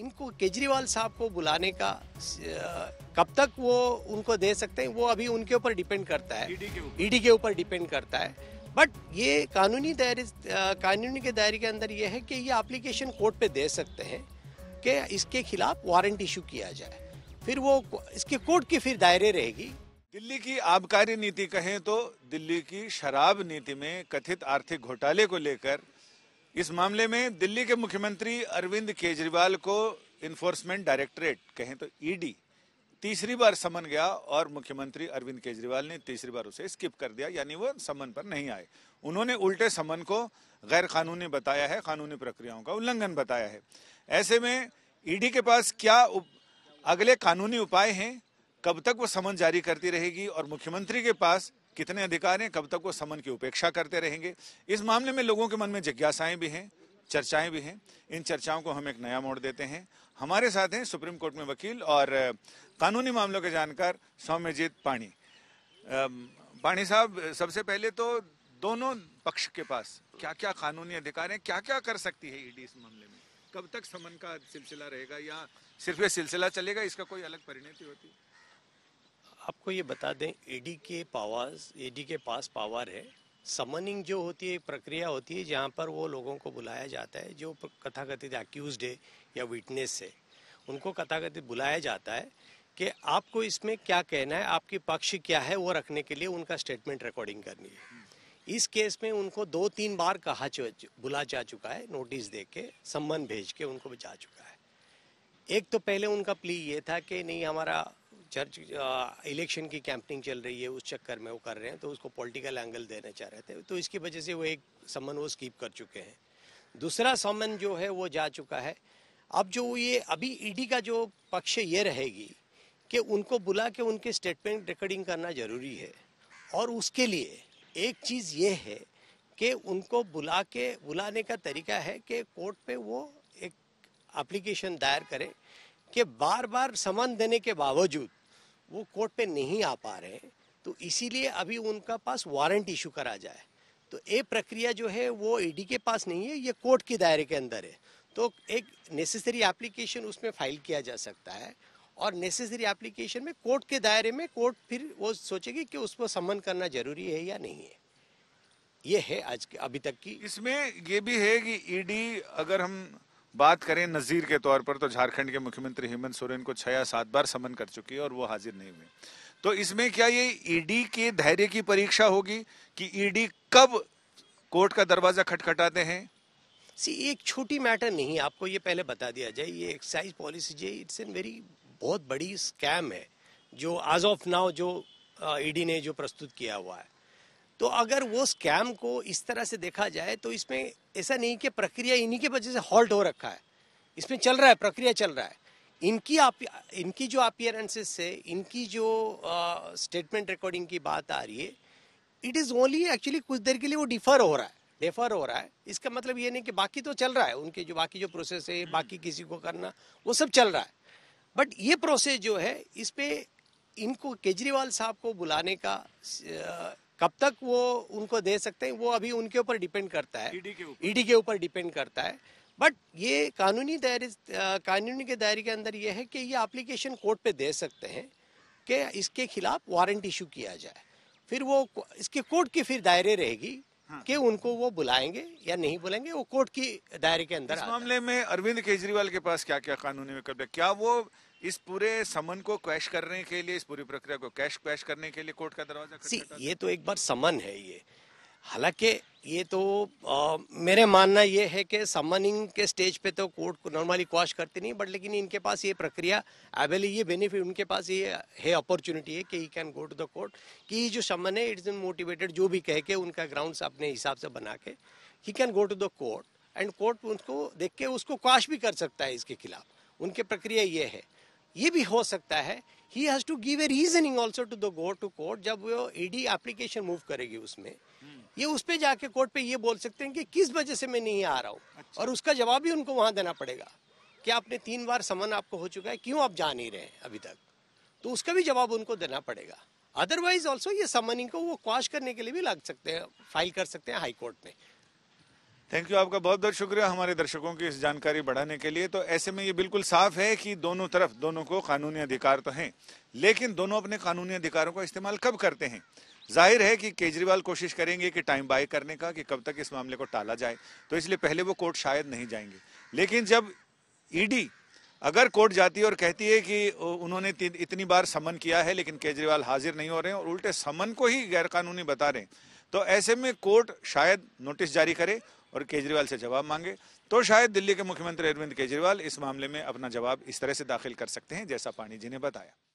इनको केजरीवाल साहब को बुलाने का कब तक वो उनको दे सकते हैं वो अभी उनके ऊपर डिपेंड करता है ईडी के ऊपर डिपेंड करता है बट ये कानूनी दायरे कानूनी के दायरे के अंदर ये है कि ये एप्लीकेशन कोर्ट पे दे सकते हैं कि इसके खिलाफ वारंट इशू किया जाए फिर वो इसके कोर्ट की फिर दायरे रहेगी दिल्ली की आबकारी नीति कहें तो दिल्ली की शराब नीति में कथित आर्थिक घोटाले को लेकर इस मामले में दिल्ली के मुख्यमंत्री अरविंद केजरीवाल को इन्फोर्समेंट डायरेक्टरेट कहें तो ईडी e तीसरी बार समन गया और मुख्यमंत्री अरविंद केजरीवाल ने तीसरी बार उसे स्किप कर दिया यानी वो समन पर नहीं आए उन्होंने उल्टे समन को गैर कानूनी बताया है कानूनी प्रक्रियाओं का उल्लंघन बताया है ऐसे में ईडी e के पास क्या उप, अगले कानूनी उपाय हैं कब तक वो समन जारी करती रहेगी और मुख्यमंत्री के पास कितने अधिकार हैं कब तक वो समन की उपेक्षा करते रहेंगे इस मामले में लोगों के मन में जिज्ञासाएं भी हैं चर्चाएं भी हैं इन चर्चाओं को हम एक नया मोड़ देते हैं हमारे साथ हैं सुप्रीम कोर्ट में वकील और कानूनी मामलों के जानकार सौम्यजीत पाणी पाणी साहब सबसे पहले तो दोनों पक्ष के पास क्या क्या कानूनी अधिकार हैं क्या क्या कर सकती है ईडी इस मामले में कब तक समन का सिलसिला रहेगा या सिर्फ ये सिलसिला चलेगा इसका कोई अलग परिणति होती है आपको ये बता दें ईडी के पावर्स ईडी के पास पावर है समनिंग जो होती है प्रक्रिया होती है जहाँ पर वो लोगों को बुलाया जाता है जो कथाकथित एक्यूज है या विटनेस है उनको कथाकथित बुलाया जाता है कि आपको इसमें क्या कहना है आपकी पक्ष क्या है वो रखने के लिए उनका स्टेटमेंट रिकॉर्डिंग करनी है इस केस में उनको दो तीन बार कहा बुला जा चुका है नोटिस दे के सम्मन भेज के उनको जा चुका है एक तो पहले उनका प्ली ये था कि नहीं हमारा चर्च इलेक्शन की कैंपनिंग चल रही है उस चक्कर में वो कर रहे हैं तो उसको पॉलिटिकल एंगल देना चाह रहे थे तो इसकी वजह से वो एक समन वो स्कीप कर चुके हैं दूसरा समन जो है वो जा चुका है अब जो ये अभी ईडी e का जो पक्ष ये रहेगी कि उनको बुला के उनके स्टेटमेंट रिकॉर्डिंग करना ज़रूरी है और उसके लिए एक चीज़ ये है कि उनको बुला के बुलाने का तरीका है कि कोर्ट पे वो एक एप्लीकेशन दायर करें कि बार बार समन देने के बावजूद वो कोर्ट पे नहीं आ पा रहे तो इसीलिए अभी उनका पास वारंट इशू करा जाए तो ये प्रक्रिया जो है वो ईडी के पास नहीं है ये कोर्ट के दायरे के अंदर है तो एक नेसेसरी एप्लीकेशन उसमें फाइल किया जा सकता है और नेसेसरी एप्लीकेशन में कोर्ट के दायरे में कोर्ट फिर वो सोचेगी कि उसको समन करना जरूरी है या नहीं है ये है आज के अभी तक की इसमें ये भी है कि ईडी e अगर हम बात करें नज़ीर के तौर पर तो झारखंड के मुख्यमंत्री हेमंत सोरेन को छह या सात बार समन कर चुकी है और वो हाजिर नहीं हुए तो इसमें क्या ये ईडी के धैर्य की परीक्षा होगी कि ईडी कब कोर्ट का दरवाज़ा खटखटाते हैं सी एक छोटी मैटर नहीं आपको ये पहले बता दिया जाए ये एक्साइज पॉलिसी जी इट्स एन वेरी बहुत बड़ी स्कैम है जो आज ऑफ नाउ जो ईडी ने जो प्रस्तुत किया हुआ है तो अगर वो स्कैम को इस तरह से देखा जाए तो इसमें ऐसा नहीं कि प्रक्रिया इन्हीं के वजह से हॉल्ट हो रखा है इसमें चल रहा है प्रक्रिया चल रहा है इनकी आप इनकी जो अपियरेंसेस से इनकी जो स्टेटमेंट uh, रिकॉर्डिंग की बात आ रही है इट इज़ ओनली एक्चुअली कुछ देर के लिए वो डिफर हो रहा है डिफ़र हो रहा है इसका मतलब ये नहीं कि बाकी तो चल रहा है उनके जो बाकी जो प्रोसेस है बाकी किसी को करना वो सब चल रहा है बट ये प्रोसेस जो है इस पर इनको केजरीवाल साहब को बुलाने का कब तक वो उनको दे सकते हैं वो अभी उनके ऊपर डिपेंड करता है ईडी e के ऊपर डिपेंड e करता है बट ये कानूनी दायरे कानूनी के दायरे के अंदर ये है कि ये एप्लीकेशन कोर्ट पे दे सकते हैं कि इसके खिलाफ वारंट इशू किया जाए फिर वो इसके कोर्ट की फिर दायरे रहेगी हाँ। कि उनको वो बुलाएंगे या नहीं बुलाएंगे वो कोर्ट की दायरे के अंदर मामले में अरविंद केजरीवाल के पास क्या क्या कानूनी विकल्प है क्या वो इस पूरे समन को क्वेश करने के लिए इस पूरी प्रक्रिया को कैश क्वेश करने के लिए कोर्ट का दरवाजा सी ये तो एक बार समन है ये हालांकि ये तो आ, मेरे मानना ये है कि समनिंग के स्टेज पे तो कोर्ट को नॉर्मली क्वाश करती नहीं बट लेकिन इनके पास ये प्रक्रिया अवेल ये बेनिफिट उनके पास ये है अपॉर्चुनिटी है कि he can go to the court कि जो समन है इट्स इन मोटिवेटेड जो भी कह के उनका ग्राउंड्स अपने हिसाब से बना के he can go to the court and court उनको देख के उसको क्वाश भी कर सकता है इसके खिलाफ उनकी प्रक्रिया ये है ये भी हो सकता है he has to give a reasoning also to the go to court जब वो ईडी एप्लीकेशन मूव करेगी उसमें हम्म। ये उस पर जाके कोर्ट पे ये बोल सकते हैं कि किस वजह से मैं नहीं आ रहा हूँ अच्छा। और उसका जवाब भी उनको वहाँ देना पड़ेगा कि आपने तीन बार समन आपको हो चुका है क्यों आप जा नहीं रहे हैं अभी तक तो उसका भी जवाब उनको देना पड़ेगा अदरवाइज ऑल्सो ये समनिंग को वो क्वाश करने के लिए भी लग सकते हैं फाइल कर सकते हैं हाई कोर्ट में थैंक यू आपका बहुत बहुत शुक्रिया हमारे दर्शकों की इस जानकारी बढ़ाने के लिए तो ऐसे में ये बिल्कुल साफ है कि दोनों तरफ दोनों को कानूनी अधिकार तो हैं लेकिन दोनों अपने कानूनी अधिकारों का इस्तेमाल कब करते हैं जाहिर है कि केजरीवाल कोशिश करेंगे कि टाइम बाय करने का कि कब तक इस मामले को टाला जाए तो इसलिए पहले वो कोर्ट शायद नहीं जाएंगे लेकिन जब ईडी e अगर कोर्ट जाती है और कहती है कि उन्होंने इतनी बार समन किया है लेकिन केजरीवाल हाजिर नहीं हो रहे हैं और उल्टे समन को ही गैरकानूनी बता रहे हैं तो ऐसे में कोर्ट शायद नोटिस जारी करे और केजरीवाल से जवाब मांगे तो शायद दिल्ली के मुख्यमंत्री अरविंद केजरीवाल इस मामले में अपना जवाब इस तरह से दाखिल कर सकते हैं जैसा पाणी जी ने बताया